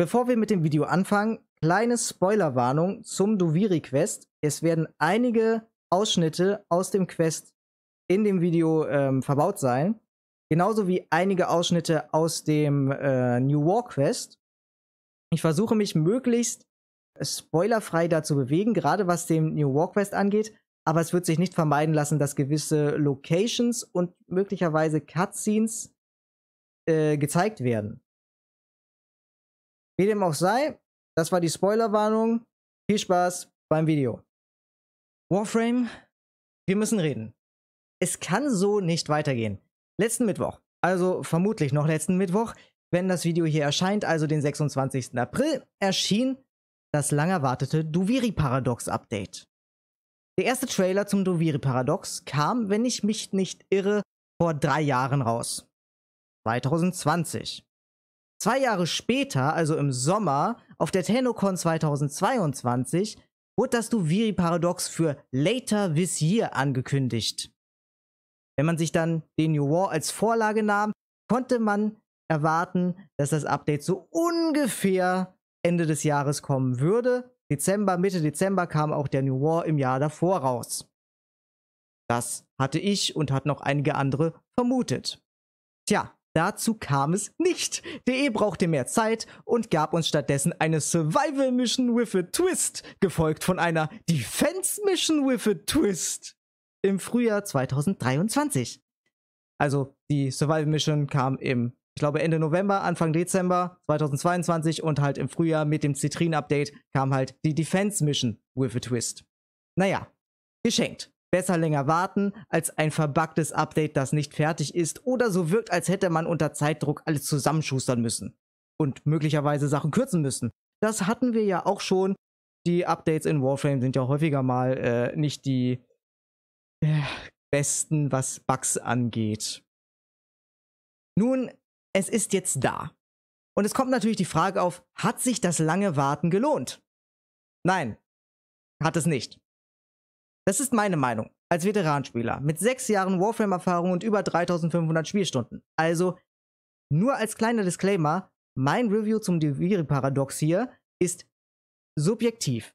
Bevor wir mit dem Video anfangen, kleine Spoilerwarnung zum Doviri Quest. Es werden einige Ausschnitte aus dem Quest in dem Video ähm, verbaut sein. Genauso wie einige Ausschnitte aus dem äh, New War Quest. Ich versuche mich möglichst spoilerfrei dazu bewegen, gerade was dem New War Quest angeht. Aber es wird sich nicht vermeiden lassen, dass gewisse Locations und möglicherweise Cutscenes äh, gezeigt werden. Wie dem auch sei, das war die Spoilerwarnung. Viel Spaß beim Video. Warframe, wir müssen reden. Es kann so nicht weitergehen. Letzten Mittwoch, also vermutlich noch letzten Mittwoch, wenn das Video hier erscheint, also den 26. April, erschien das lang erwartete Duviri-Paradox-Update. Der erste Trailer zum Duviri-Paradox kam, wenn ich mich nicht irre, vor drei Jahren raus. 2020. Zwei Jahre später, also im Sommer, auf der TennoCon 2022, wurde das Duviri-Paradox für Later This Year angekündigt. Wenn man sich dann den New War als Vorlage nahm, konnte man erwarten, dass das Update so ungefähr Ende des Jahres kommen würde. Dezember, Mitte Dezember kam auch der New War im Jahr davor raus. Das hatte ich und hat noch einige andere vermutet. Tja, Dazu kam es nicht. DE brauchte mehr Zeit und gab uns stattdessen eine Survival Mission with a Twist, gefolgt von einer Defense Mission with a Twist im Frühjahr 2023. Also die Survival Mission kam im, ich glaube Ende November, Anfang Dezember 2022 und halt im Frühjahr mit dem Citrin Update kam halt die Defense Mission with a Twist. Naja, geschenkt. Besser länger warten als ein verbuggtes Update, das nicht fertig ist oder so wirkt, als hätte man unter Zeitdruck alles zusammenschustern müssen und möglicherweise Sachen kürzen müssen. Das hatten wir ja auch schon. Die Updates in Warframe sind ja häufiger mal äh, nicht die äh, besten, was Bugs angeht. Nun, es ist jetzt da. Und es kommt natürlich die Frage auf, hat sich das lange Warten gelohnt? Nein, hat es nicht. Das ist meine Meinung als Veteranspieler mit sechs Jahren Warframe-Erfahrung und über 3500 Spielstunden. Also, nur als kleiner Disclaimer, mein Review zum Deviri-Paradox hier ist subjektiv.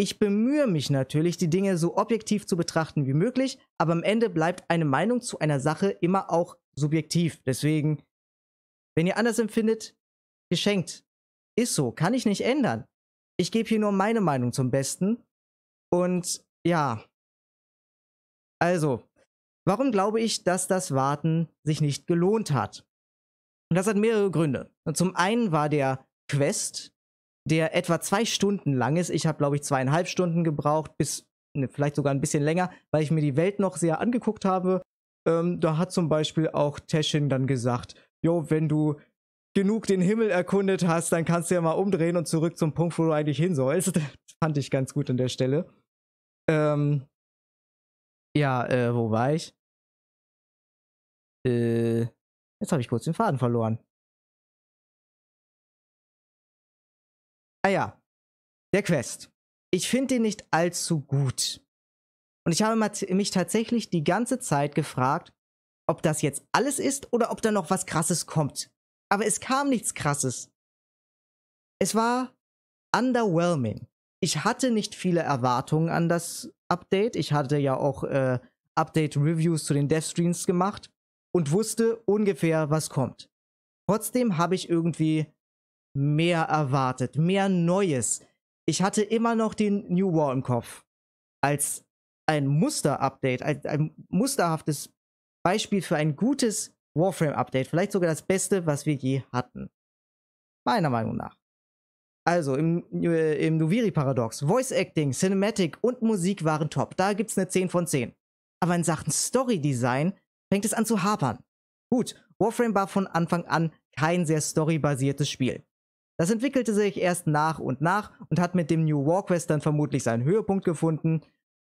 Ich bemühe mich natürlich, die Dinge so objektiv zu betrachten wie möglich, aber am Ende bleibt eine Meinung zu einer Sache immer auch subjektiv. Deswegen, wenn ihr anders empfindet, geschenkt. Ist so, kann ich nicht ändern. Ich gebe hier nur meine Meinung zum Besten. Und ja. Also, warum glaube ich, dass das Warten sich nicht gelohnt hat? Und das hat mehrere Gründe. Und zum einen war der Quest, der etwa zwei Stunden lang ist. Ich habe, glaube ich, zweieinhalb Stunden gebraucht, bis ne, vielleicht sogar ein bisschen länger, weil ich mir die Welt noch sehr angeguckt habe. Ähm, da hat zum Beispiel auch Teschin dann gesagt, jo, wenn du genug den Himmel erkundet hast, dann kannst du ja mal umdrehen und zurück zum Punkt, wo du eigentlich hin sollst. Das fand ich ganz gut an der Stelle. Ähm, ja, äh, wo war ich? Äh, jetzt habe ich kurz den Faden verloren. Ah ja, der Quest. Ich finde den nicht allzu gut. Und ich habe mich tatsächlich die ganze Zeit gefragt, ob das jetzt alles ist oder ob da noch was Krasses kommt. Aber es kam nichts Krasses. Es war underwhelming ich hatte nicht viele Erwartungen an das Update. Ich hatte ja auch äh, Update-Reviews zu den Dev-Streams gemacht und wusste ungefähr, was kommt. Trotzdem habe ich irgendwie mehr erwartet, mehr Neues. Ich hatte immer noch den New War im Kopf. Als ein Muster-Update, als ein musterhaftes Beispiel für ein gutes Warframe-Update. Vielleicht sogar das Beste, was wir je hatten. Meiner Meinung nach. Also im, äh, im Duviri-Paradox, Voice Acting, Cinematic und Musik waren top. Da gibt's eine 10 von 10. Aber in Sachen Story-Design fängt es an zu hapern. Gut, Warframe war von Anfang an kein sehr storybasiertes Spiel. Das entwickelte sich erst nach und nach und hat mit dem New Warquest dann vermutlich seinen Höhepunkt gefunden.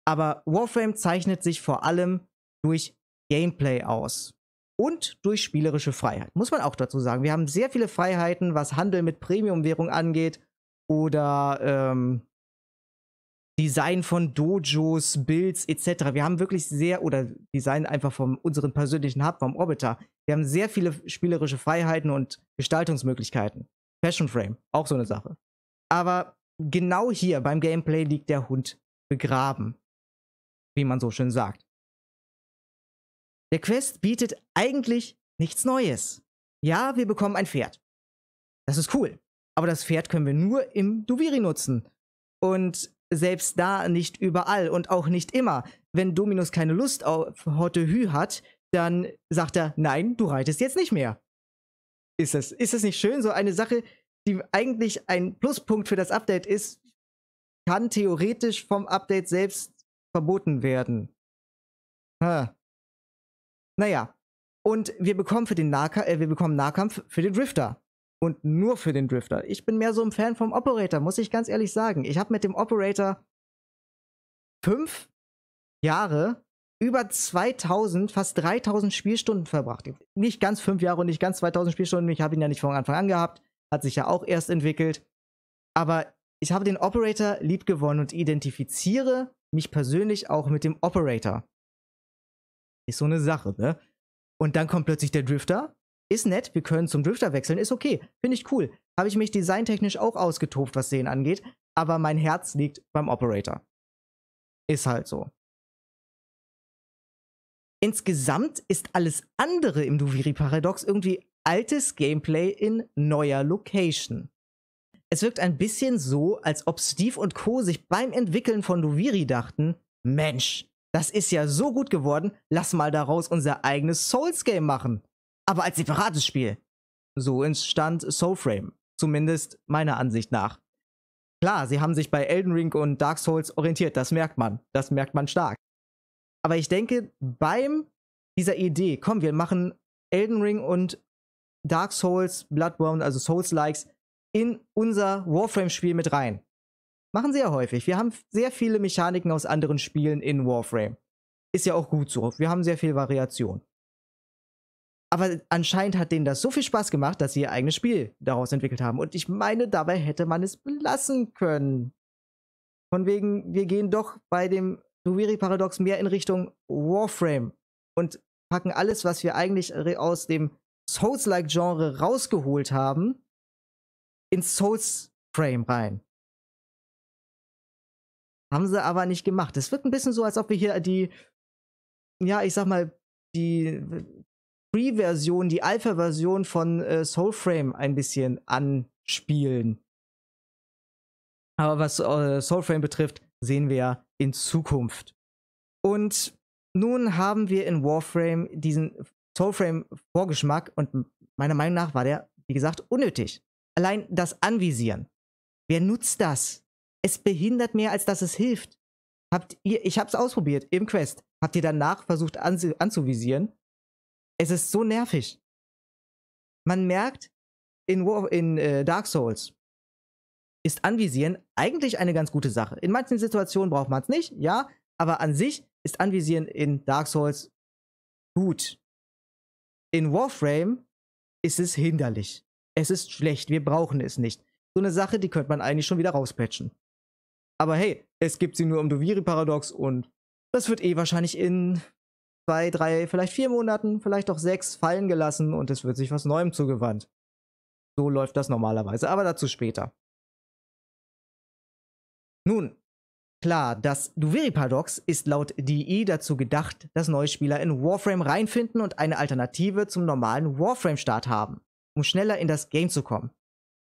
Aber Warframe zeichnet sich vor allem durch Gameplay aus und durch spielerische Freiheit. Muss man auch dazu sagen. Wir haben sehr viele Freiheiten, was Handel mit Premium-Währung angeht oder ähm, Design von Dojos, Builds etc. Wir haben wirklich sehr, oder Design einfach von unserem persönlichen Hub, vom Orbiter. Wir haben sehr viele spielerische Freiheiten und Gestaltungsmöglichkeiten. Fashion Frame, auch so eine Sache. Aber genau hier beim Gameplay liegt der Hund begraben, wie man so schön sagt. Der Quest bietet eigentlich nichts Neues. Ja, wir bekommen ein Pferd. Das ist cool. Aber das Pferd können wir nur im Duviri nutzen. Und selbst da nicht überall und auch nicht immer. Wenn Dominus keine Lust auf Hotte Hü hat, dann sagt er, nein, du reitest jetzt nicht mehr. Ist das, ist das nicht schön? So eine Sache, die eigentlich ein Pluspunkt für das Update ist, kann theoretisch vom Update selbst verboten werden. Ha. Naja. Und wir bekommen für den Nahkampf, äh, wir bekommen Nahkampf für den Drifter und nur für den Drifter. Ich bin mehr so ein Fan vom Operator, muss ich ganz ehrlich sagen. Ich habe mit dem Operator fünf Jahre über 2000, fast 3000 Spielstunden verbracht. Nicht ganz fünf Jahre und nicht ganz 2000 Spielstunden. Ich habe ihn ja nicht von Anfang an gehabt. Hat sich ja auch erst entwickelt. Aber ich habe den Operator lieb gewonnen und identifiziere mich persönlich auch mit dem Operator. Ist so eine Sache, ne? Und dann kommt plötzlich der Drifter ist nett, wir können zum Drifter wechseln, ist okay, finde ich cool. Habe ich mich designtechnisch auch ausgetobt, was den angeht, aber mein Herz liegt beim Operator. Ist halt so. Insgesamt ist alles andere im Duviri-Paradox irgendwie altes Gameplay in neuer Location. Es wirkt ein bisschen so, als ob Steve und Co. sich beim Entwickeln von Duviri dachten, Mensch, das ist ja so gut geworden, lass mal daraus unser eigenes Souls-Game machen aber als separates Spiel. So entstand Soulframe, zumindest meiner Ansicht nach. Klar, sie haben sich bei Elden Ring und Dark Souls orientiert, das merkt man, das merkt man stark. Aber ich denke, beim dieser Idee, komm, wir machen Elden Ring und Dark Souls, Bloodborne, also Souls-Likes, in unser Warframe-Spiel mit rein. Machen sie ja häufig. Wir haben sehr viele Mechaniken aus anderen Spielen in Warframe. Ist ja auch gut so. Wir haben sehr viel Variation. Aber anscheinend hat denen das so viel Spaß gemacht, dass sie ihr eigenes Spiel daraus entwickelt haben. Und ich meine, dabei hätte man es belassen können. Von wegen, wir gehen doch bei dem Duiri-Paradox mehr in Richtung Warframe und packen alles, was wir eigentlich aus dem Souls-like-Genre rausgeholt haben, ins Souls-Frame rein. Haben sie aber nicht gemacht. Es wirkt ein bisschen so, als ob wir hier die, ja, ich sag mal, die Free-Version, die Alpha-Version von äh, Soulframe ein bisschen anspielen. Aber was äh, Soulframe betrifft, sehen wir ja in Zukunft. Und nun haben wir in Warframe diesen Soulframe-Vorgeschmack und meiner Meinung nach war der, wie gesagt, unnötig. Allein das Anvisieren. Wer nutzt das? Es behindert mehr, als dass es hilft. Habt ihr, ich hab's ausprobiert im Quest. Habt ihr danach versucht anzuvisieren? Es ist so nervig. Man merkt, in, War, in äh, Dark Souls ist Anvisieren eigentlich eine ganz gute Sache. In manchen Situationen braucht man es nicht, ja, aber an sich ist Anvisieren in Dark Souls gut. In Warframe ist es hinderlich. Es ist schlecht, wir brauchen es nicht. So eine Sache, die könnte man eigentlich schon wieder rauspatchen. Aber hey, es gibt sie nur im Doviri-Paradox und das wird eh wahrscheinlich in zwei, drei, vielleicht vier Monaten, vielleicht auch sechs fallen gelassen und es wird sich was Neuem zugewandt. So läuft das normalerweise, aber dazu später. Nun, klar, das Duveri-Paradox ist laut DE dazu gedacht, dass neue Spieler in Warframe reinfinden und eine Alternative zum normalen Warframe-Start haben, um schneller in das Game zu kommen.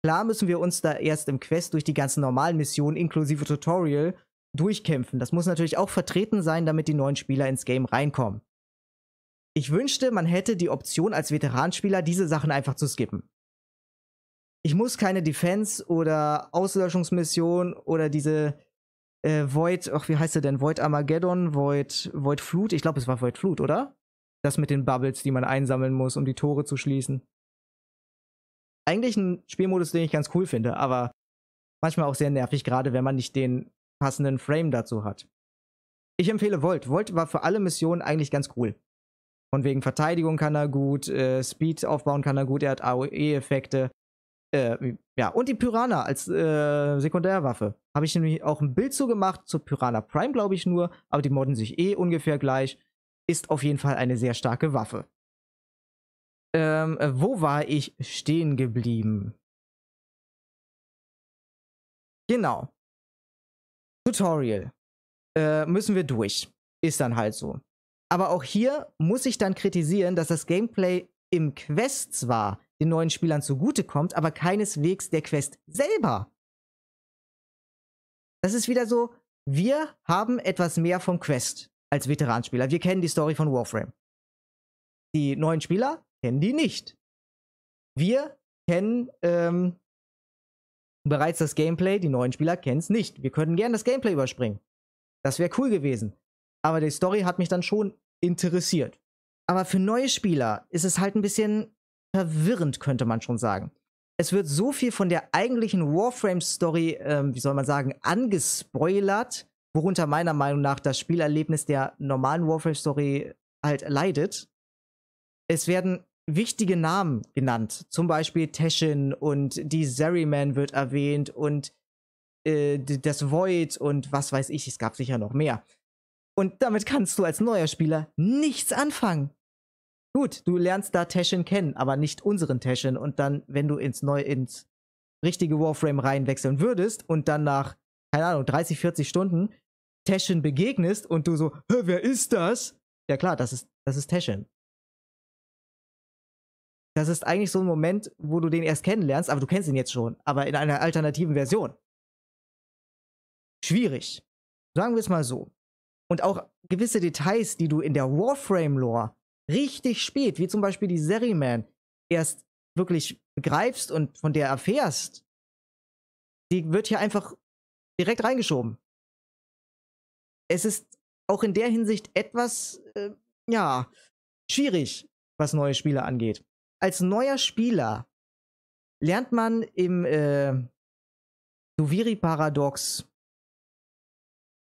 Klar müssen wir uns da erst im Quest durch die ganzen normalen Missionen inklusive Tutorial durchkämpfen. Das muss natürlich auch vertreten sein, damit die neuen Spieler ins Game reinkommen. Ich wünschte, man hätte die Option als Veteranspieler, diese Sachen einfach zu skippen. Ich muss keine Defense oder Auslöschungsmission oder diese äh, Void, ach, wie heißt der denn? Void Armageddon, Void, Void Flut, ich glaube, es war Void Flut, oder? Das mit den Bubbles, die man einsammeln muss, um die Tore zu schließen. Eigentlich ein Spielmodus, den ich ganz cool finde, aber manchmal auch sehr nervig, gerade wenn man nicht den passenden Frame dazu hat. Ich empfehle Volt. Volt war für alle Missionen eigentlich ganz cool. Von wegen Verteidigung kann er gut, äh, Speed aufbauen kann er gut, er hat AOE-Effekte. Äh, ja, und die Piranha als äh, Sekundärwaffe. Habe ich nämlich auch ein Bild zu gemacht, zu Piranha Prime, glaube ich nur, aber die modden sich eh ungefähr gleich. Ist auf jeden Fall eine sehr starke Waffe. Ähm, äh, wo war ich stehen geblieben? Genau. Tutorial. Äh, müssen wir durch. Ist dann halt so. Aber auch hier muss ich dann kritisieren, dass das Gameplay im Quest zwar den neuen Spielern zugutekommt, aber keineswegs der Quest selber. Das ist wieder so, wir haben etwas mehr vom Quest als Veteranspieler. Wir kennen die Story von Warframe. Die neuen Spieler kennen die nicht. Wir kennen ähm, bereits das Gameplay, die neuen Spieler kennen es nicht. Wir könnten gerne das Gameplay überspringen. Das wäre cool gewesen. Aber die Story hat mich dann schon interessiert. Aber für neue Spieler ist es halt ein bisschen verwirrend, könnte man schon sagen. Es wird so viel von der eigentlichen Warframe-Story, ähm, wie soll man sagen, angespoilert, worunter meiner Meinung nach das Spielerlebnis der normalen Warframe-Story halt leidet. Es werden wichtige Namen genannt. Zum Beispiel Teshin und die Zerryman wird erwähnt und äh, das Void und was weiß ich, es gab sicher noch mehr. Und damit kannst du als neuer Spieler nichts anfangen. Gut, du lernst da Teshin kennen, aber nicht unseren Teshin. Und dann, wenn du ins neue, ins richtige Warframe reinwechseln würdest und dann nach, keine Ahnung, 30, 40 Stunden Teshin begegnest und du so, wer ist das? Ja klar, das ist, das ist Teschen. Das ist eigentlich so ein Moment, wo du den erst kennenlernst, aber du kennst ihn jetzt schon, aber in einer alternativen Version. Schwierig. Sagen wir es mal so. Und auch gewisse Details, die du in der Warframe-Lore richtig spät, wie zum Beispiel die Seriman, erst wirklich begreifst und von der erfährst, die wird hier einfach direkt reingeschoben. Es ist auch in der Hinsicht etwas, äh, ja, schwierig, was neue Spiele angeht als neuer Spieler lernt man im äh, Duviri-Paradox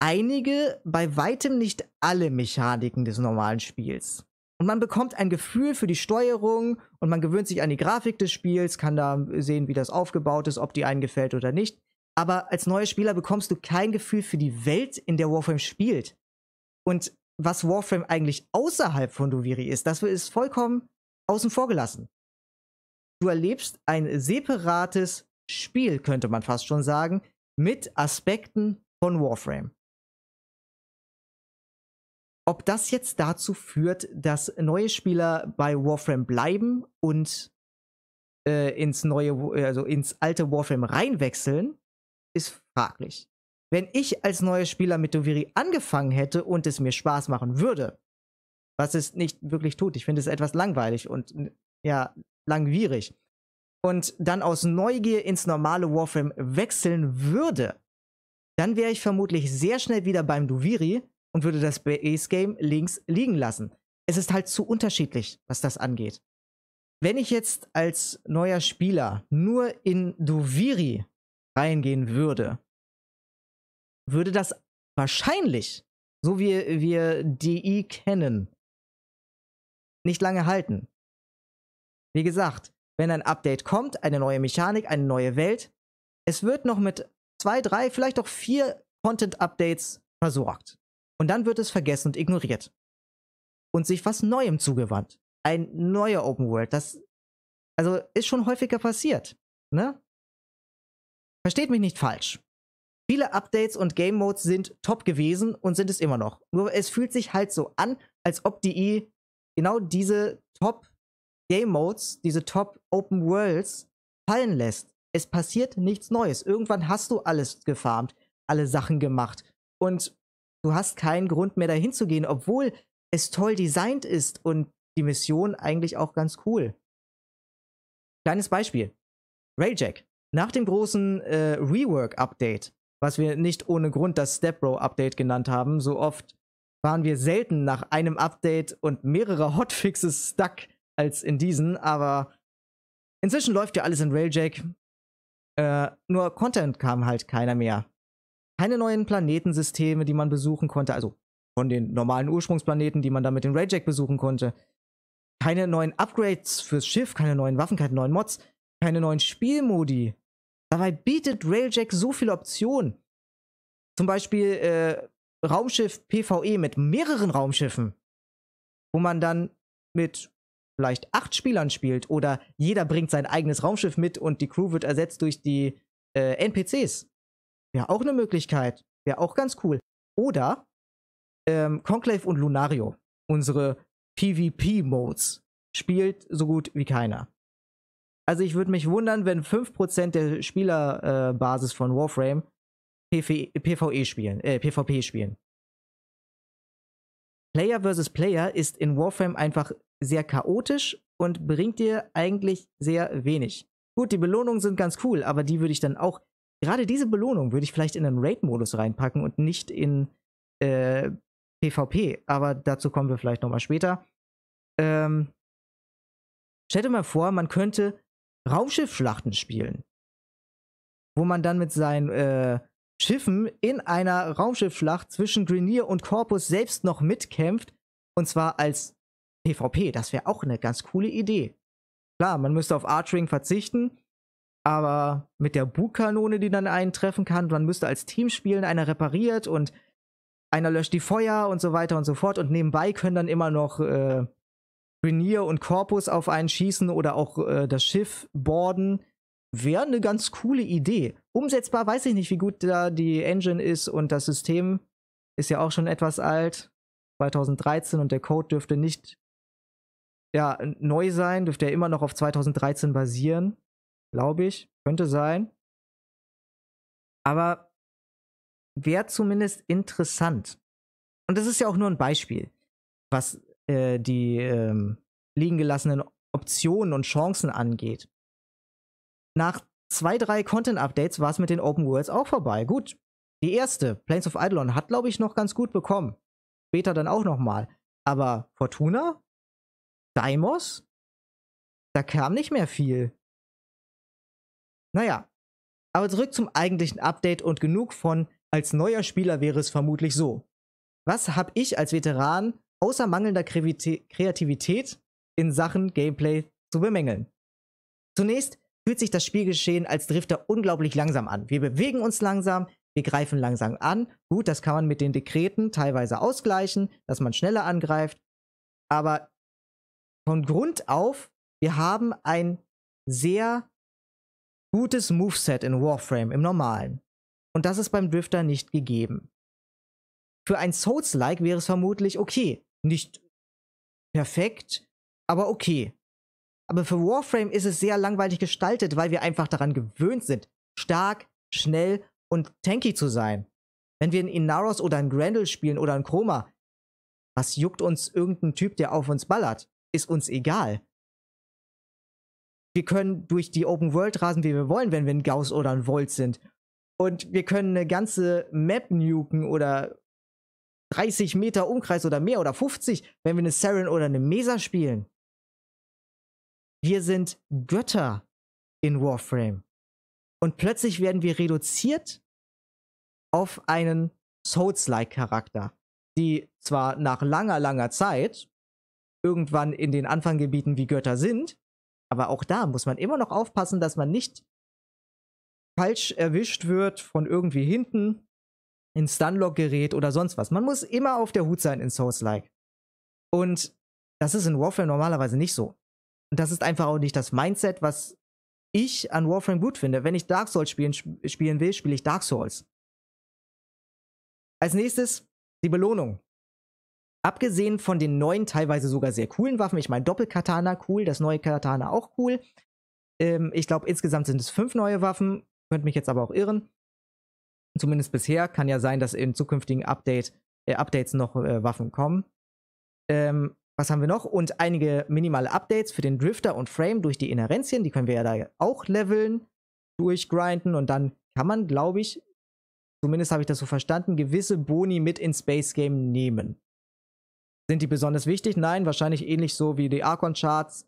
einige, bei weitem nicht alle Mechaniken des normalen Spiels. Und man bekommt ein Gefühl für die Steuerung und man gewöhnt sich an die Grafik des Spiels, kann da sehen, wie das aufgebaut ist, ob die einen gefällt oder nicht. Aber als neuer Spieler bekommst du kein Gefühl für die Welt, in der Warframe spielt. Und was Warframe eigentlich außerhalb von Duviri ist, das ist vollkommen außen vor gelassen. Du erlebst ein separates Spiel, könnte man fast schon sagen, mit Aspekten von Warframe. Ob das jetzt dazu führt, dass neue Spieler bei Warframe bleiben und äh, ins neue, äh, also ins alte Warframe reinwechseln, ist fraglich. Wenn ich als neuer Spieler mit Doviri angefangen hätte und es mir Spaß machen würde, was es nicht wirklich tut. Ich finde es etwas langweilig und ja, langwierig. Und dann aus Neugier ins normale Warframe wechseln würde, dann wäre ich vermutlich sehr schnell wieder beim Duviri und würde das Base Game links liegen lassen. Es ist halt zu unterschiedlich, was das angeht. Wenn ich jetzt als neuer Spieler nur in Duviri reingehen würde, würde das wahrscheinlich, so wie wir DI e kennen, nicht lange halten. Wie gesagt, wenn ein Update kommt, eine neue Mechanik, eine neue Welt, es wird noch mit zwei, drei, vielleicht auch vier Content-Updates versorgt. Und dann wird es vergessen und ignoriert. Und sich was Neuem zugewandt. Ein neuer Open World. Das also ist schon häufiger passiert. Ne? Versteht mich nicht falsch. Viele Updates und Game Modes sind top gewesen und sind es immer noch. Nur es fühlt sich halt so an, als ob die E genau diese Top Game Modes, diese Top Open Worlds fallen lässt. Es passiert nichts Neues. Irgendwann hast du alles gefarmt, alle Sachen gemacht und du hast keinen Grund mehr dahin zu gehen, obwohl es toll designt ist und die Mission eigentlich auch ganz cool. Kleines Beispiel. Rayjack. Nach dem großen äh, Rework-Update, was wir nicht ohne Grund das Stepbro-Update genannt haben, so oft waren wir selten nach einem Update und mehrere Hotfixes stuck als in diesen, aber inzwischen läuft ja alles in Railjack. Äh, nur Content kam halt keiner mehr. Keine neuen Planetensysteme, die man besuchen konnte, also von den normalen Ursprungsplaneten, die man dann mit dem Railjack besuchen konnte. Keine neuen Upgrades fürs Schiff, keine neuen Waffen, keine neuen Mods, keine neuen Spielmodi. Dabei bietet Railjack so viele Optionen. Zum Beispiel äh, Raumschiff PvE mit mehreren Raumschiffen, wo man dann mit vielleicht acht Spielern spielt oder jeder bringt sein eigenes Raumschiff mit und die Crew wird ersetzt durch die äh, NPCs. Wäre auch eine Möglichkeit. Wäre auch ganz cool. Oder ähm, Conclave und Lunario, unsere PvP-Modes, spielt so gut wie keiner. Also ich würde mich wundern, wenn 5% der Spielerbasis äh, von Warframe PvE spielen, äh, PvP spielen. Player versus Player ist in Warframe einfach sehr chaotisch und bringt dir eigentlich sehr wenig. Gut, die Belohnungen sind ganz cool, aber die würde ich dann auch, gerade diese Belohnung würde ich vielleicht in einen Raid-Modus reinpacken und nicht in äh, PvP, aber dazu kommen wir vielleicht nochmal später. Ähm, stell dir mal vor, man könnte Raumschiffschlachten spielen, wo man dann mit seinen äh, Schiffen in einer Raumschiffschlacht zwischen Grenier und Corpus selbst noch mitkämpft. Und zwar als PvP. Das wäre auch eine ganz coole Idee. Klar, man müsste auf Archering verzichten. Aber mit der Bugkanone, die dann einen treffen kann, man müsste als Team spielen. Einer repariert und einer löscht die Feuer und so weiter und so fort. Und nebenbei können dann immer noch äh, Grenier und Corpus auf einen schießen oder auch äh, das Schiff boarden. Wäre eine ganz coole Idee. Umsetzbar weiß ich nicht, wie gut da die Engine ist und das System ist ja auch schon etwas alt. 2013 und der Code dürfte nicht ja, neu sein, dürfte ja immer noch auf 2013 basieren, glaube ich, könnte sein. Aber wäre zumindest interessant. Und das ist ja auch nur ein Beispiel, was äh, die ähm, liegen gelassenen Optionen und Chancen angeht. Nach zwei, drei Content-Updates war es mit den Open Worlds auch vorbei. Gut. Die erste, Planes of Eidolon, hat, glaube ich, noch ganz gut bekommen. Später dann auch nochmal. Aber Fortuna? Daimos? Da kam nicht mehr viel. Naja. Aber zurück zum eigentlichen Update und genug von, als neuer Spieler wäre es vermutlich so. Was habe ich als Veteran außer mangelnder Kreativität in Sachen Gameplay zu bemängeln? Zunächst fühlt sich das Spielgeschehen als Drifter unglaublich langsam an. Wir bewegen uns langsam, wir greifen langsam an. Gut, das kann man mit den Dekreten teilweise ausgleichen, dass man schneller angreift. Aber von Grund auf, wir haben ein sehr gutes Moveset in Warframe, im normalen. Und das ist beim Drifter nicht gegeben. Für ein Souls-like wäre es vermutlich okay. Nicht perfekt, aber okay. Aber für Warframe ist es sehr langweilig gestaltet, weil wir einfach daran gewöhnt sind, stark, schnell und tanky zu sein. Wenn wir einen Inaros oder einen Grendel spielen oder einen Chroma, was juckt uns irgendein Typ, der auf uns ballert? Ist uns egal. Wir können durch die Open World rasen, wie wir wollen, wenn wir ein Gauss oder ein Volt sind. Und wir können eine ganze Map nuken oder 30 Meter Umkreis oder mehr oder 50, wenn wir eine Saren oder eine Mesa spielen wir sind Götter in Warframe. Und plötzlich werden wir reduziert auf einen Souls-like-Charakter, die zwar nach langer, langer Zeit irgendwann in den Anfanggebieten wie Götter sind, aber auch da muss man immer noch aufpassen, dass man nicht falsch erwischt wird von irgendwie hinten in Stunlock gerät oder sonst was. Man muss immer auf der Hut sein in Souls-like. Und das ist in Warframe normalerweise nicht so das ist einfach auch nicht das Mindset, was ich an Warframe gut finde. Wenn ich Dark Souls spielen, spielen will, spiele ich Dark Souls. Als nächstes die Belohnung. Abgesehen von den neuen, teilweise sogar sehr coolen Waffen, ich meine Doppelkatana cool, das neue Katana auch cool. Ähm, ich glaube, insgesamt sind es fünf neue Waffen, könnte mich jetzt aber auch irren. Zumindest bisher kann ja sein, dass in zukünftigen Update, äh, Updates noch äh, Waffen kommen. Ähm, was haben wir noch? Und einige minimale Updates für den Drifter und Frame durch die Inherenzien. Die können wir ja da auch leveln, durchgrinden und dann kann man, glaube ich, zumindest habe ich das so verstanden, gewisse Boni mit ins Space Game nehmen. Sind die besonders wichtig? Nein, wahrscheinlich ähnlich so wie die Archon-Charts.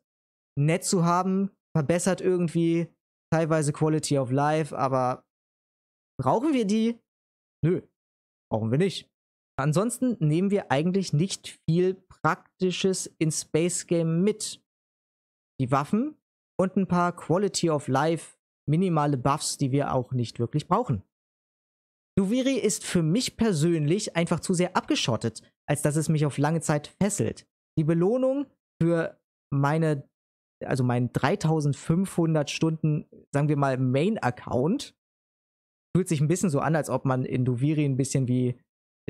Nett zu haben, verbessert irgendwie teilweise Quality of Life, aber brauchen wir die? Nö, brauchen wir nicht. Ansonsten nehmen wir eigentlich nicht viel Praktisches in Space Game mit. Die Waffen und ein paar Quality of Life minimale Buffs, die wir auch nicht wirklich brauchen. Duviri ist für mich persönlich einfach zu sehr abgeschottet, als dass es mich auf lange Zeit fesselt. Die Belohnung für meine, also meinen 3500 Stunden, sagen wir mal, Main-Account, fühlt sich ein bisschen so an, als ob man in Duviri ein bisschen wie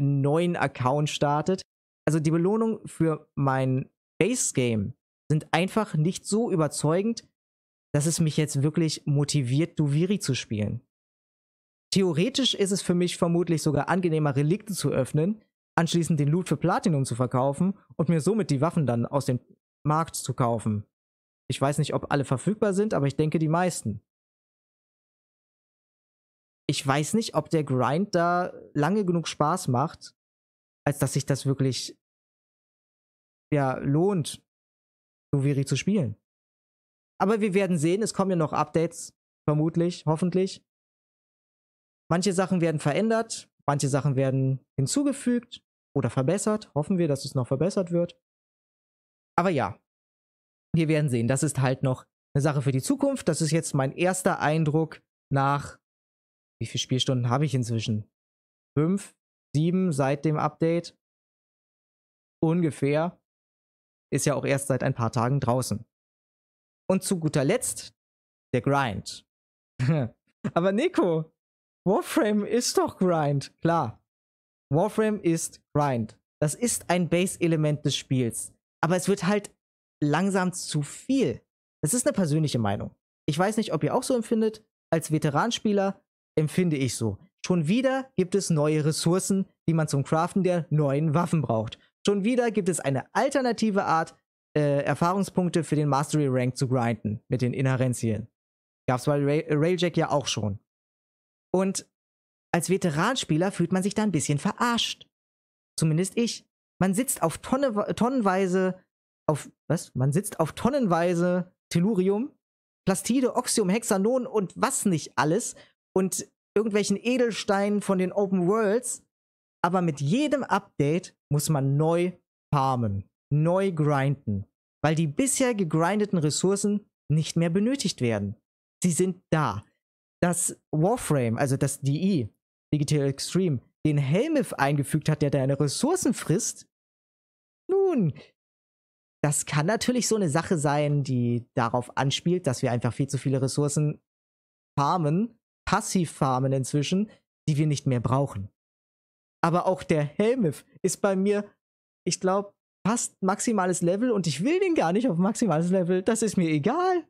einen neuen Account startet. Also die Belohnung für mein Base Game sind einfach nicht so überzeugend, dass es mich jetzt wirklich motiviert, Duviri zu spielen. Theoretisch ist es für mich vermutlich sogar angenehmer, Relikte zu öffnen, anschließend den Loot für Platinum zu verkaufen und mir somit die Waffen dann aus dem Markt zu kaufen. Ich weiß nicht, ob alle verfügbar sind, aber ich denke die meisten ich weiß nicht, ob der Grind da lange genug Spaß macht, als dass sich das wirklich ja lohnt, Suviri zu spielen. Aber wir werden sehen, es kommen ja noch Updates, vermutlich, hoffentlich. Manche Sachen werden verändert, manche Sachen werden hinzugefügt oder verbessert. Hoffen wir, dass es noch verbessert wird. Aber ja, wir werden sehen. Das ist halt noch eine Sache für die Zukunft. Das ist jetzt mein erster Eindruck nach wie viele Spielstunden habe ich inzwischen? Fünf, sieben seit dem Update? Ungefähr. Ist ja auch erst seit ein paar Tagen draußen. Und zu guter Letzt der Grind. Aber Nico, Warframe ist doch Grind. Klar. Warframe ist Grind. Das ist ein Base-Element des Spiels. Aber es wird halt langsam zu viel. Das ist eine persönliche Meinung. Ich weiß nicht, ob ihr auch so empfindet, als Veteranspieler, empfinde ich so. Schon wieder gibt es neue Ressourcen, die man zum Craften der neuen Waffen braucht. Schon wieder gibt es eine alternative Art, äh, Erfahrungspunkte für den Mastery Rank zu grinden mit den Inherenzien. Gab's bei äh, Railjack ja auch schon. Und als Veteranspieler fühlt man sich da ein bisschen verarscht. Zumindest ich. Man sitzt auf tonne, tonnenweise auf was? Man sitzt auf tonnenweise Tellurium, Plastide, Oxium, Hexanon und was nicht alles und irgendwelchen Edelsteinen von den Open Worlds. Aber mit jedem Update muss man neu farmen, neu grinden, weil die bisher gegrindeten Ressourcen nicht mehr benötigt werden. Sie sind da. Dass Warframe, also das DI, e, Digital Extreme, den Helmif eingefügt hat, der deine Ressourcen frisst, nun, das kann natürlich so eine Sache sein, die darauf anspielt, dass wir einfach viel zu viele Ressourcen farmen Passivfarmen inzwischen, die wir nicht mehr brauchen. Aber auch der Helmif ist bei mir, ich glaube, fast maximales Level und ich will den gar nicht auf maximales Level. Das ist mir egal.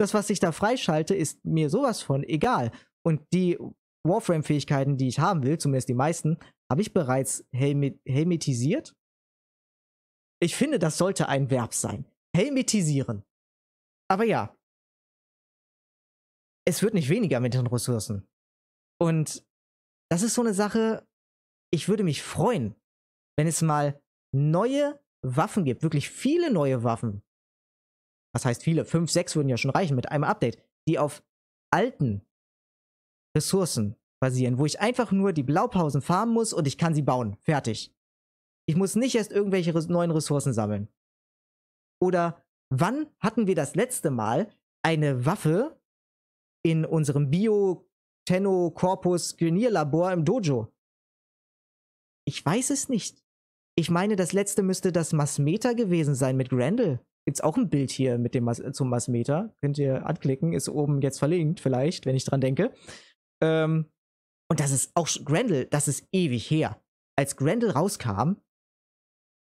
Das, was ich da freischalte, ist mir sowas von egal. Und die Warframe-Fähigkeiten, die ich haben will, zumindest die meisten, habe ich bereits helmet helmetisiert. Ich finde, das sollte ein Verb sein. Helmetisieren. Aber ja, es wird nicht weniger mit den Ressourcen. Und das ist so eine Sache, ich würde mich freuen, wenn es mal neue Waffen gibt, wirklich viele neue Waffen. Was heißt viele? Fünf, sechs würden ja schon reichen mit einem Update, die auf alten Ressourcen basieren, wo ich einfach nur die Blaupausen farmen muss und ich kann sie bauen. Fertig. Ich muss nicht erst irgendwelche neuen Ressourcen sammeln. Oder wann hatten wir das letzte Mal eine Waffe, in unserem Bio Tenno Corpus Grenierlabor im Dojo. Ich weiß es nicht. Ich meine, das letzte müsste das Masmeter gewesen sein mit Grendel. Gibt's auch ein Bild hier mit dem Mas zum Masmeter? Könnt ihr anklicken, ist oben jetzt verlinkt, vielleicht, wenn ich dran denke. Ähm, und das ist auch Grendel, das ist ewig her. Als Grendel rauskam,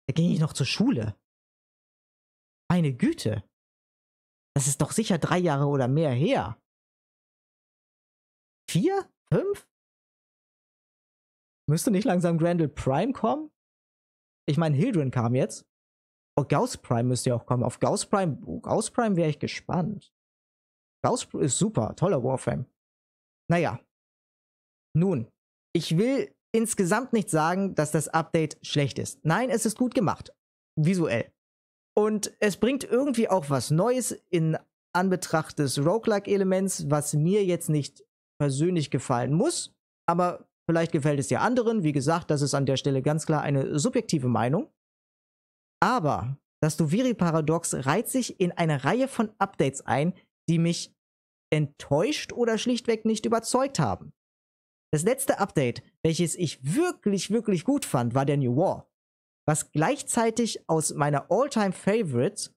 da ging ich noch zur Schule. Meine Güte. Das ist doch sicher drei Jahre oder mehr her. 4? 5? Müsste nicht langsam Grendel Prime kommen? Ich meine, Hildren kam jetzt. Oh, Gauss Prime müsste ja auch kommen. Auf Gauss Prime, oh, Gauss Prime wäre ich gespannt. Gauss ist super, toller Warframe. Naja. Nun, ich will insgesamt nicht sagen, dass das Update schlecht ist. Nein, es ist gut gemacht. Visuell. Und es bringt irgendwie auch was Neues in Anbetracht des Roguelike-Elements, was mir jetzt nicht persönlich gefallen muss, aber vielleicht gefällt es dir anderen. Wie gesagt, das ist an der Stelle ganz klar eine subjektive Meinung. Aber das Duviri-Paradox reiht sich in eine Reihe von Updates ein, die mich enttäuscht oder schlichtweg nicht überzeugt haben. Das letzte Update, welches ich wirklich, wirklich gut fand, war der New War, was gleichzeitig aus meiner All-Time Favorites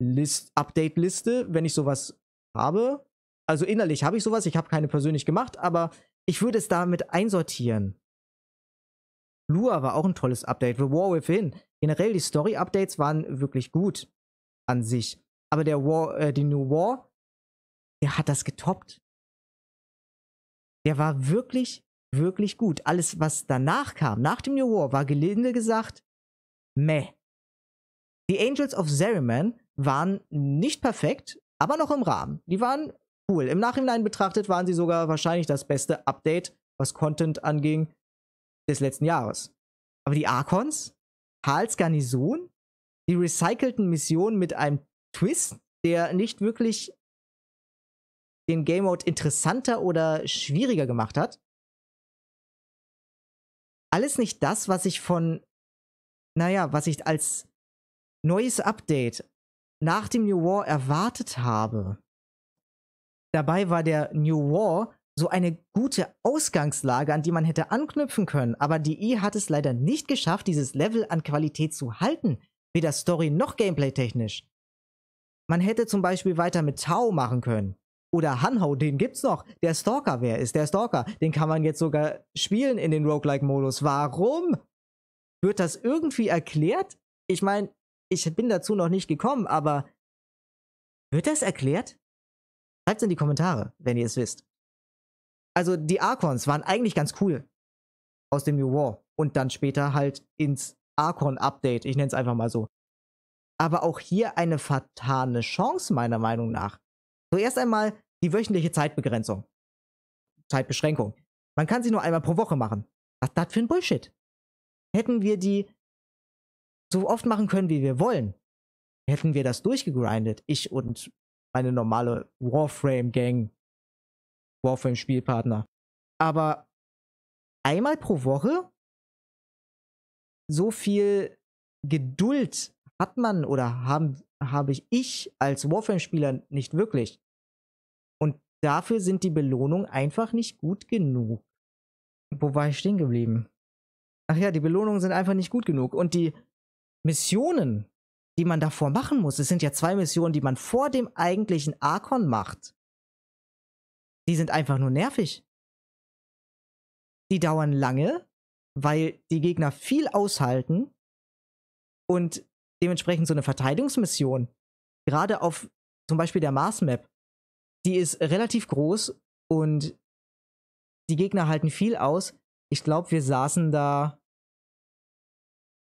List Update Liste, wenn ich sowas habe, also innerlich habe ich sowas, ich habe keine persönlich gemacht, aber ich würde es damit einsortieren. Lua war auch ein tolles Update. The War Within. Generell die Story-Updates waren wirklich gut an sich. Aber der War, äh, die New War, der hat das getoppt. Der war wirklich, wirklich gut. Alles, was danach kam, nach dem New War, war gelinde gesagt, meh. Die Angels of Zeriman waren nicht perfekt, aber noch im Rahmen. Die waren cool. Im Nachhinein betrachtet waren sie sogar wahrscheinlich das beste Update, was Content anging, des letzten Jahres. Aber die Archons, Karls Garnison, die recycelten Missionen mit einem Twist, der nicht wirklich den Game Mode interessanter oder schwieriger gemacht hat. Alles nicht das, was ich von, naja, was ich als neues Update nach dem New War erwartet habe. Dabei war der New War so eine gute Ausgangslage, an die man hätte anknüpfen können, aber die E hat es leider nicht geschafft, dieses Level an Qualität zu halten, weder Story noch Gameplay technisch. Man hätte zum Beispiel weiter mit Tau machen können. Oder Hanhao, den gibt's noch. Der Stalker, wer ist der Stalker? Den kann man jetzt sogar spielen in den Roguelike-Modus. Warum? Wird das irgendwie erklärt? Ich meine, ich bin dazu noch nicht gekommen, aber wird das erklärt? Schreibt es in die Kommentare, wenn ihr es wisst. Also die Archons waren eigentlich ganz cool aus dem New War und dann später halt ins Archon-Update, ich nenne es einfach mal so. Aber auch hier eine vertane Chance meiner Meinung nach. Zuerst einmal die wöchentliche Zeitbegrenzung. Zeitbeschränkung. Man kann sie nur einmal pro Woche machen. Was das für ein Bullshit. Hätten wir die so oft machen können, wie wir wollen, hätten wir das durchgegrindet, ich und eine normale Warframe-Gang, Warframe-Spielpartner. Aber einmal pro Woche so viel Geduld hat man oder haben, habe ich, ich als Warframe-Spieler nicht wirklich. Und dafür sind die Belohnungen einfach nicht gut genug. Wo war ich stehen geblieben? Ach ja, die Belohnungen sind einfach nicht gut genug. Und die Missionen die man davor machen muss. Es sind ja zwei Missionen, die man vor dem eigentlichen Archon macht. Die sind einfach nur nervig. Die dauern lange, weil die Gegner viel aushalten und dementsprechend so eine Verteidigungsmission, gerade auf zum Beispiel der Mars-Map, die ist relativ groß und die Gegner halten viel aus. Ich glaube, wir saßen da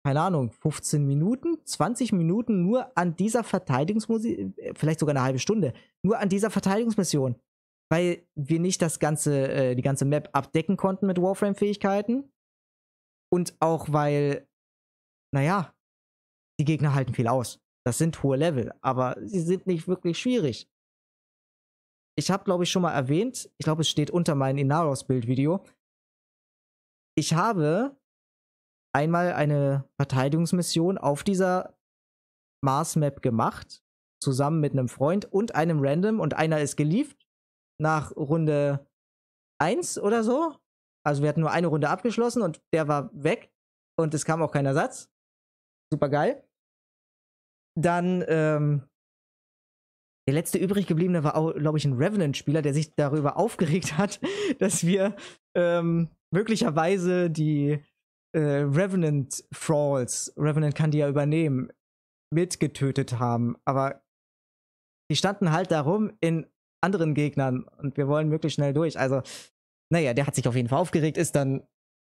keine Ahnung, 15 Minuten, 20 Minuten nur an dieser Verteidigungsmission, äh, vielleicht sogar eine halbe Stunde, nur an dieser Verteidigungsmission. Weil wir nicht das ganze, äh, die ganze Map abdecken konnten mit Warframe-Fähigkeiten. Und auch weil, naja, die Gegner halten viel aus. Das sind hohe Level, aber sie sind nicht wirklich schwierig. Ich habe, glaube ich, schon mal erwähnt, ich glaube, es steht unter meinem Inaros-Bild-Video. Ich habe einmal eine Verteidigungsmission auf dieser Mars-Map gemacht, zusammen mit einem Freund und einem Random und einer ist geliefert nach Runde 1 oder so. Also wir hatten nur eine Runde abgeschlossen und der war weg und es kam auch kein Ersatz. Super geil. Dann ähm, der letzte übrig gebliebene war auch, glaube ich, ein Revenant-Spieler, der sich darüber aufgeregt hat, dass wir ähm, möglicherweise die äh, Revenant Thralls, Revenant kann die ja übernehmen, mitgetötet haben. Aber die standen halt darum in anderen Gegnern und wir wollen möglichst schnell durch. Also, naja, der hat sich auf jeden Fall aufgeregt, ist dann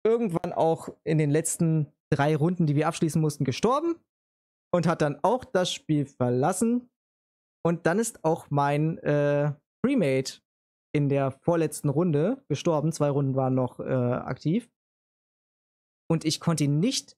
irgendwann auch in den letzten drei Runden, die wir abschließen mussten, gestorben und hat dann auch das Spiel verlassen. Und dann ist auch mein äh, Remate in der vorletzten Runde gestorben. Zwei Runden waren noch äh, aktiv und ich konnte ihn nicht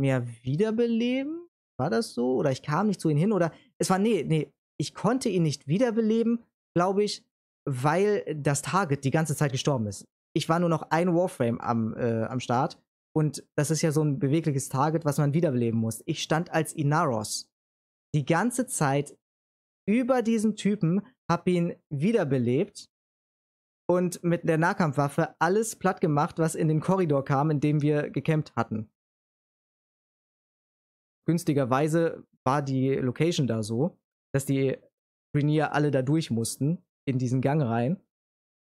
mehr wiederbeleben. War das so? Oder ich kam nicht zu ihm hin? Oder es war, nee, nee, ich konnte ihn nicht wiederbeleben, glaube ich, weil das Target die ganze Zeit gestorben ist. Ich war nur noch ein Warframe am, äh, am Start und das ist ja so ein bewegliches Target, was man wiederbeleben muss. Ich stand als Inaros die ganze Zeit über diesen Typen, hab ihn wiederbelebt und mit der Nahkampfwaffe alles platt gemacht, was in den Korridor kam, in dem wir gekämpft hatten. Günstigerweise war die Location da so, dass die Renier alle da durch mussten, in diesen Gang rein.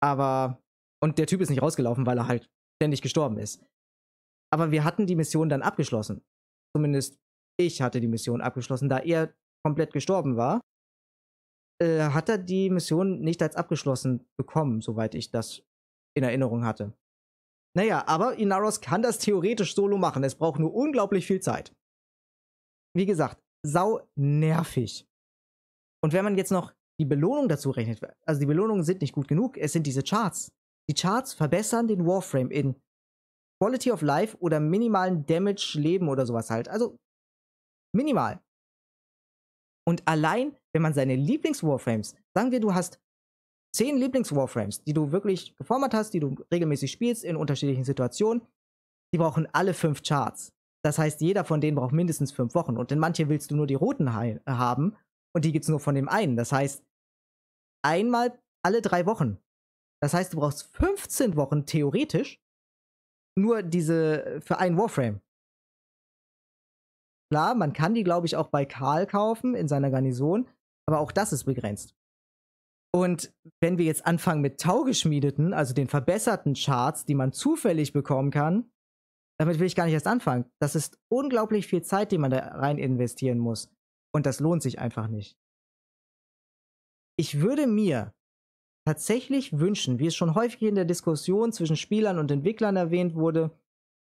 Aber, und der Typ ist nicht rausgelaufen, weil er halt ständig gestorben ist. Aber wir hatten die Mission dann abgeschlossen. Zumindest ich hatte die Mission abgeschlossen, da er komplett gestorben war. Äh, hat er die Mission nicht als abgeschlossen bekommen, soweit ich das in Erinnerung hatte. Naja, aber Inaros kann das theoretisch solo machen. Es braucht nur unglaublich viel Zeit. Wie gesagt, sau nervig. Und wenn man jetzt noch die Belohnung dazu rechnet, also die Belohnungen sind nicht gut genug, es sind diese Charts. Die Charts verbessern den Warframe in Quality of Life oder minimalen Damage, Leben oder sowas halt. Also minimal. Und allein, wenn man seine Lieblings-Warframes, sagen wir, du hast zehn Lieblings-Warframes, die du wirklich geformat hast, die du regelmäßig spielst in unterschiedlichen Situationen, die brauchen alle fünf Charts. Das heißt, jeder von denen braucht mindestens fünf Wochen. Und in manche willst du nur die roten äh, haben und die gibt es nur von dem einen. Das heißt, einmal alle drei Wochen. Das heißt, du brauchst 15 Wochen theoretisch nur diese äh, für einen Warframe. Klar, man kann die, glaube ich, auch bei Karl kaufen in seiner Garnison, aber auch das ist begrenzt. Und wenn wir jetzt anfangen mit taugeschmiedeten, also den verbesserten Charts, die man zufällig bekommen kann, damit will ich gar nicht erst anfangen. Das ist unglaublich viel Zeit, die man da rein investieren muss. Und das lohnt sich einfach nicht. Ich würde mir tatsächlich wünschen, wie es schon häufig in der Diskussion zwischen Spielern und Entwicklern erwähnt wurde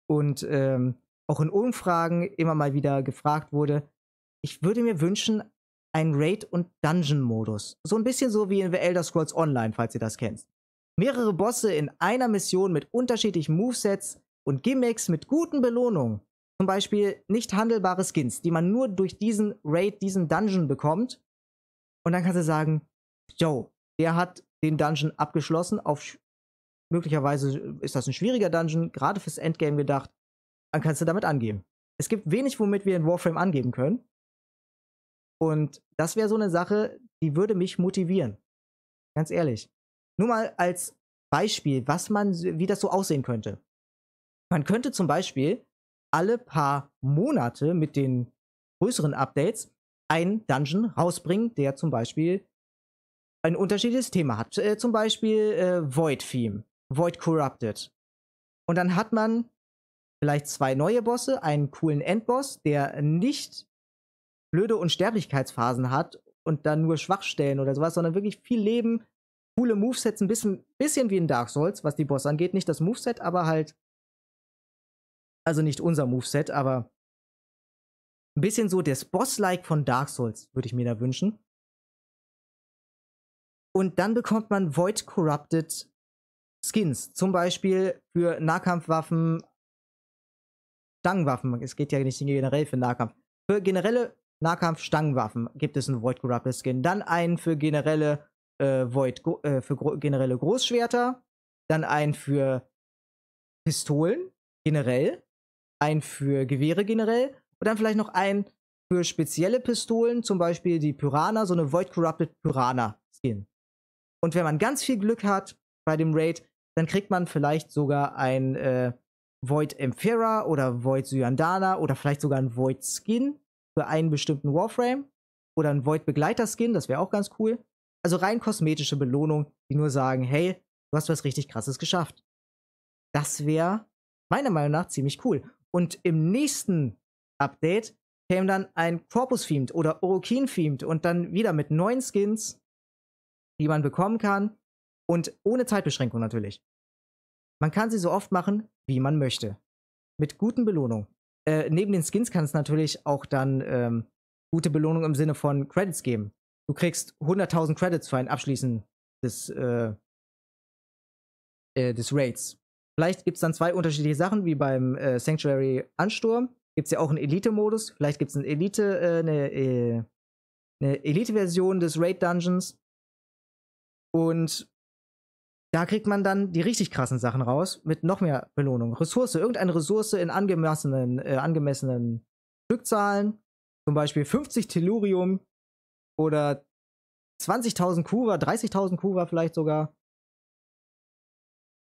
und ähm, auch in Umfragen immer mal wieder gefragt wurde, ich würde mir wünschen, einen Raid- und Dungeon-Modus. So ein bisschen so wie in The Elder Scrolls Online, falls ihr das kennt. Mehrere Bosse in einer Mission mit unterschiedlichen Movesets und Gimmicks mit guten Belohnungen. Zum Beispiel nicht handelbare Skins, die man nur durch diesen Raid, diesen Dungeon bekommt. Und dann kannst du sagen, Joe, der hat den Dungeon abgeschlossen. Auf möglicherweise ist das ein schwieriger Dungeon, gerade fürs Endgame gedacht dann kannst du damit angeben. Es gibt wenig, womit wir in Warframe angeben können. Und das wäre so eine Sache, die würde mich motivieren. Ganz ehrlich. Nur mal als Beispiel, was man, wie das so aussehen könnte. Man könnte zum Beispiel alle paar Monate mit den größeren Updates einen Dungeon rausbringen, der zum Beispiel ein unterschiedliches Thema hat. Äh, zum Beispiel äh, Void Theme, Void Corrupted. Und dann hat man vielleicht zwei neue Bosse, einen coolen Endboss, der nicht blöde Unsterblichkeitsphasen hat und dann nur Schwachstellen oder sowas, sondern wirklich viel Leben, coole Movesets, ein bisschen, bisschen wie in Dark Souls, was die Bosse angeht. Nicht das Moveset, aber halt. Also nicht unser Moveset, aber ein bisschen so das Boss-like von Dark Souls, würde ich mir da wünschen. Und dann bekommt man Void Corrupted Skins. Zum Beispiel für Nahkampfwaffen, Stangenwaffen. Es geht ja nicht generell für Nahkampf. Für generelle Nahkampf-Stangenwaffen gibt es einen Void Grapple Skin. Dann einen für generelle äh, Void, äh, für gro generelle Großschwerter. Dann einen für Pistolen generell. Einen für Gewehre generell. Und dann vielleicht noch einen für spezielle Pistolen, zum Beispiel die Piranha, so eine Void Corrupted Piranha Skin. Und wenn man ganz viel Glück hat bei dem Raid, dann kriegt man vielleicht sogar ein äh, Void Emphera oder Void Syandana oder vielleicht sogar ein Void Skin für einen bestimmten Warframe oder ein Void Begleiter Skin, das wäre auch ganz cool. Also rein kosmetische Belohnung, die nur sagen, hey, du hast was richtig krasses geschafft. Das wäre meiner Meinung nach ziemlich cool. Und im nächsten Update käme dann ein Corpus Themed oder Orokin Themed und dann wieder mit neuen Skins, die man bekommen kann und ohne Zeitbeschränkung natürlich. Man kann sie so oft machen, wie man möchte. Mit guten Belohnungen. Äh, neben den Skins kann es natürlich auch dann ähm, gute Belohnungen im Sinne von Credits geben. Du kriegst 100.000 Credits für ein Abschließen des, äh, äh, des Raids. Vielleicht gibt es dann zwei unterschiedliche Sachen, wie beim äh, Sanctuary Ansturm. Gibt es ja auch einen Elite-Modus. Vielleicht gibt es eine Elite, äh, eine, äh, eine Elite-Version des Raid Dungeons. Und da kriegt man dann die richtig krassen Sachen raus mit noch mehr Belohnung. Ressource, irgendeine Ressource in angemessenen, äh, angemessenen Stückzahlen. Zum Beispiel 50 Tellurium oder 20.000 Kuva, 30.000 Kuva vielleicht sogar.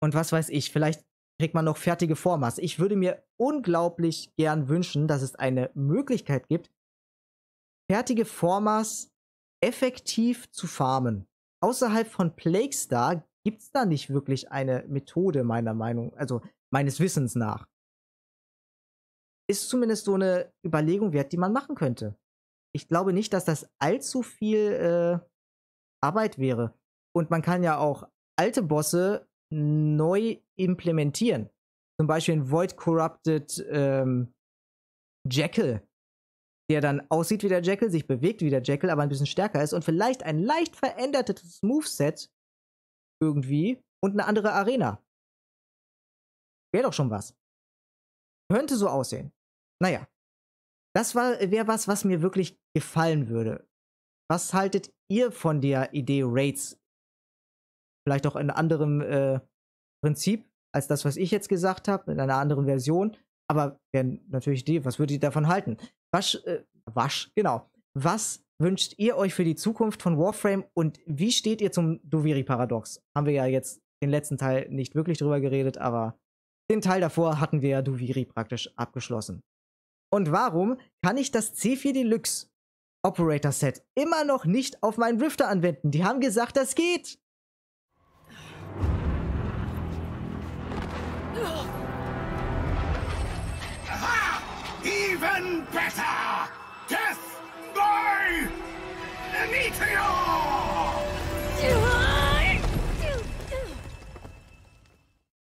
Und was weiß ich, vielleicht kriegt man noch fertige Formas. Ich würde mir unglaublich gern wünschen, dass es eine Möglichkeit gibt, fertige Formas effektiv zu farmen. Außerhalb von Plague Plaguestar gibt es da nicht wirklich eine Methode, meiner Meinung, also meines Wissens nach. Ist zumindest so eine Überlegung wert, die man machen könnte. Ich glaube nicht, dass das allzu viel äh, Arbeit wäre. Und man kann ja auch alte Bosse neu implementieren. Zum Beispiel ein Void Corrupted ähm, Jackal, der dann aussieht wie der Jekyll, sich bewegt wie der Jekyll, aber ein bisschen stärker ist und vielleicht ein leicht verändertes Moveset irgendwie und eine andere Arena. Wäre doch schon was. Könnte so aussehen. Naja. Das wäre was, was mir wirklich gefallen würde. Was haltet ihr von der Idee Raids? Vielleicht auch in anderem äh, Prinzip als das, was ich jetzt gesagt habe, in einer anderen Version. Aber ja, natürlich die, was würdet ihr davon halten? Wasch, äh, Wasch, genau. Was wünscht ihr euch für die Zukunft von Warframe und wie steht ihr zum Duviri-Paradox? Haben wir ja jetzt den letzten Teil nicht wirklich drüber geredet, aber den Teil davor hatten wir ja Duviri praktisch abgeschlossen. Und warum kann ich das C4 Deluxe Operator Set immer noch nicht auf meinen Rifter anwenden? Die haben gesagt, das geht! Ah, even better! Death Demetrio!